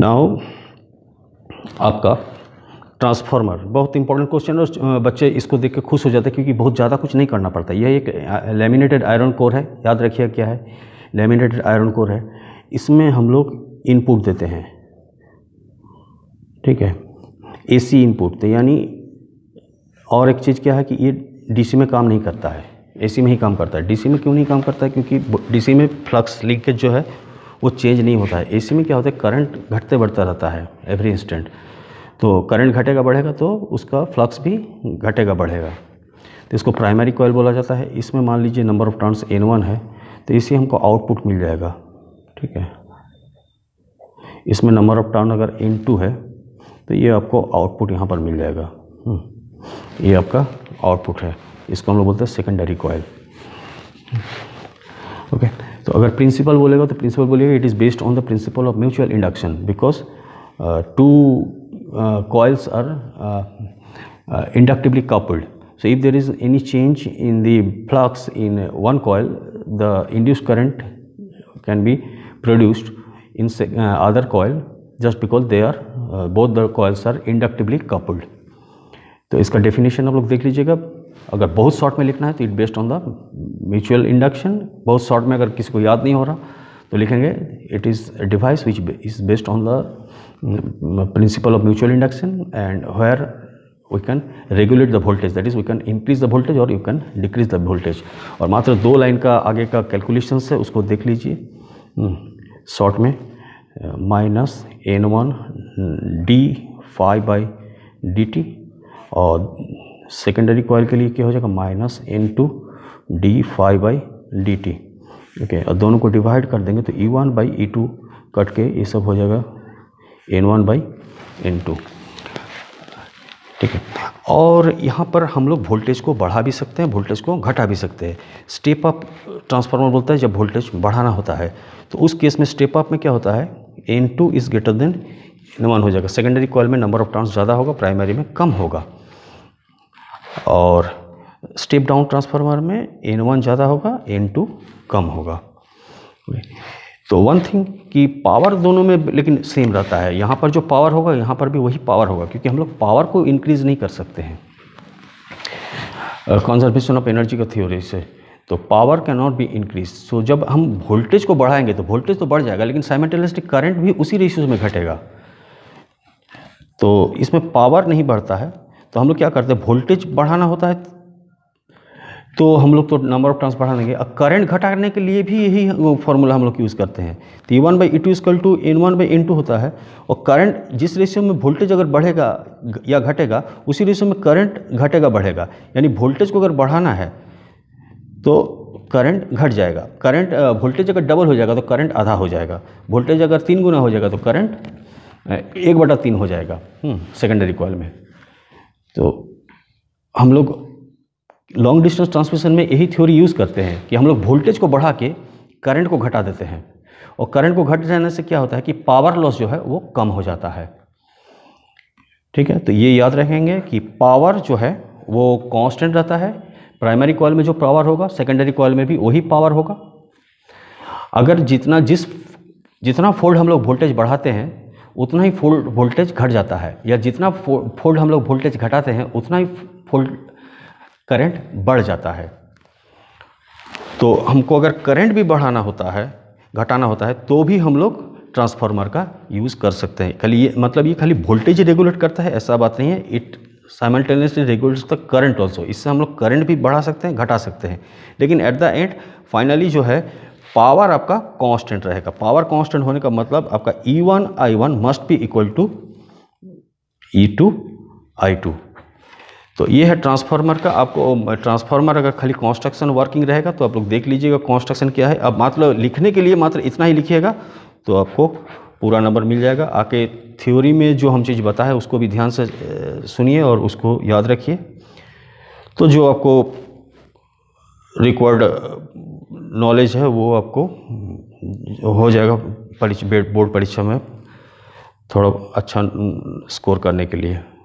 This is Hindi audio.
नाउ आपका ट्रांसफार्मर बहुत इंपॉर्टेंट क्वेश्चन है बच्चे इसको देख के खुश हो जाते हैं क्योंकि बहुत ज़्यादा कुछ नहीं करना पड़ता यह एक लेमिनेटेड आयरन कोर है याद रखिए क्या है लेमिनेटेड आयरन कोर है इसमें हम लोग इनपुट देते हैं ठीक है एसी इनपुट तो यानी और एक चीज़ क्या है कि ये डीसी में काम नहीं करता है एसी में ही काम करता है डीसी में क्यों नहीं काम करता है क्योंकि डीसी में फ्लक्स लीकेज जो है वो चेंज नहीं होता है एसी में क्या होता है करंट घटते बढ़ता रहता है एवरी इंस्टेंट तो करंट घटेगा बढ़ेगा तो उसका फ्लक्स भी घटेगा बढ़ेगा तो इसको प्राइमरी कॉयल बोला जाता है इसमें मान लीजिए number of turns N one है तो इसी हमको आउटपुट मिल जाएगा ठीक है इसमें नंबर ऑफ टर्न अगर एन टू है तो ये आपको आउटपुट यहाँ पर मिल जाएगा हम्म। ये आपका आउटपुट है इसको हम लोग बोलते हैं सेकेंडरी कॉयल ओके okay. तो अगर प्रिंसिपल बोलेगा तो प्रिंसिपल बोलेगा it is based on the principle of mutual induction because two coils are inductively coupled so if there is any change in the flux in one coil the induce current can be produced in other coil just because they are both the coils are inductively coupled तो इसका डेफिनेशन आप लोग देख लीजिएगा अगर बहुत शॉर्ट में लिखना है तो it based on the mutual induction बहुत शॉर्ट में अगर किसी को याद नहीं हो रहा तो लिखेंगे it is device which is based on the principle of mutual induction and where we can regulate the voltage that is we can increase the voltage और you can decrease the voltage और मात्र दो लाइन का आगे का कैलकुलेशन है उसको देख लीजिए शॉर्ट hmm, में minus N one d phi by d t और सेकेंडरी कॉयल के लिए क्या हो जाएगा minus N two d phi by d t okay और दोनों को डिवाइड कर देंगे तो E one by E two cut के ये सब हो जाएगा N one by N two ठीक है और यहाँ पर हम लोग वोल्टेज को बढ़ा भी सकते हैं वोल्टेज को घटा भी सकते हैं स्टेप अप ट्रांसफार्मर बोलता है जब वोल्टेज बढ़ाना होता है तो उस केस में स्टेप अप में क्या होता है N two is greater than N one हो जाएगा सेकेंडरी कॉल में नंबर ऑफ टर्न्स ज़्यादा होगा प्राइमरी में कम होगा और स्टेप डाउन ट्रांसफार्मर में एन वन ज़्यादा होगा एन टू कम होगा तो वन थिंग कि पावर दोनों में लेकिन सेम रहता है यहाँ पर जो पावर होगा यहाँ पर भी वही पावर होगा क्योंकि हम लोग पावर को इंक्रीज़ नहीं कर सकते हैं कंजर्वेशन ऑफ एनर्जी का थ्योरी से तो power can not be increase so जब हम वोल्टेज को बढ़ाएंगे तो वोल्टेज तो बढ़ जाएगा लेकिन साइमेटेलिस्टिक करंट भी उसी रेशियो में घटेगा तो इसमें पावर नहीं बढ़ता है तो हम लोग क्या करते हैं वोल्टेज बढ़ाना होता है तो हम लोग तो नंबर ऑफ टर्म्स बढ़ा लेंगे और करंट घटाने के लिए भी यही फॉर्मूला हम लोग यूज़ करते हैं तो E one by E two equal to N one by N two होता है और करंट जिस रेशियो में वोल्टेज अगर बढ़ेगा या घटेगा उसी रेशियो में करंट घटेगा बढ़ेगा यानी वोल्टेज को अगर बढ़ाना है तो करंट घट जाएगा करंट वोल्टेज अगर डबल हो जाएगा तो करंट आधा हो जाएगा वोल्टेज अगर तीन गुना हो जाएगा तो करंट एक बटा तीन हो जाएगा सेकेंडरी हम्म, कॉल में तो हम लोग लॉन्ग डिस्टेंस ट्रांसमिशन में यही थ्योरी यूज़ करते हैं कि हम लोग वोल्टेज को बढ़ा के करंट को घटा देते हैं और करंट को घट जाने से क्या होता है कि पावर लॉस जो है वो कम हो जाता है ठीक है तो ये याद रखेंगे कि पावर जो है वो कांस्टेंट रहता है प्राइमरी कॉल में जो पावर होगा सेकेंडरी कॉल में भी वही पावर होगा अगर जितना जिस जितना फोल्ड हम लोग वोल्टेज बढ़ाते हैं उतना ही फोल्ड वोल्टेज घट जाता है या जितना फो, फोल्ड हम लोग वोल्टेज घटाते हैं उतना ही फोल्ड करंट बढ़ जाता है तो हमको अगर करंट भी बढ़ाना होता है घटाना होता है तो भी हम लोग ट्रांसफार्मर का यूज़ कर सकते हैं खाली ये मतलब ये खाली वोल्टेज रेगुलेट करता है ऐसा बात नहीं है it simultaneously regulate the current also इससे हम लोग करंट भी बढ़ा सकते हैं घटा सकते हैं लेकिन एट द एंड फाइनली जो है पावर आपका कांस्टेंट रहेगा पावर कांस्टेंट होने का मतलब आपका E one I one must be equal to E two I two तो ये है ट्रांसफार्मर का आपको ट्रांसफार्मर अगर खाली कंस्ट्रक्शन वर्किंग रहेगा तो आप लोग देख लीजिएगा कंस्ट्रक्शन क्या है अब मात्र लिखने के लिए मात्र इतना ही लिखिएगा तो आपको पूरा नंबर मिल जाएगा आके थ्योरी में जो हम चीज़ बताए उसको भी ध्यान से सुनिए और उसको याद रखिए तो जो आपको रिक्वायर्ड नॉलेज है वो आपको हो जाएगा परीक्षा बोर्ड परीक्षा में थोड़ा अच्छा स्कोर करने के लिए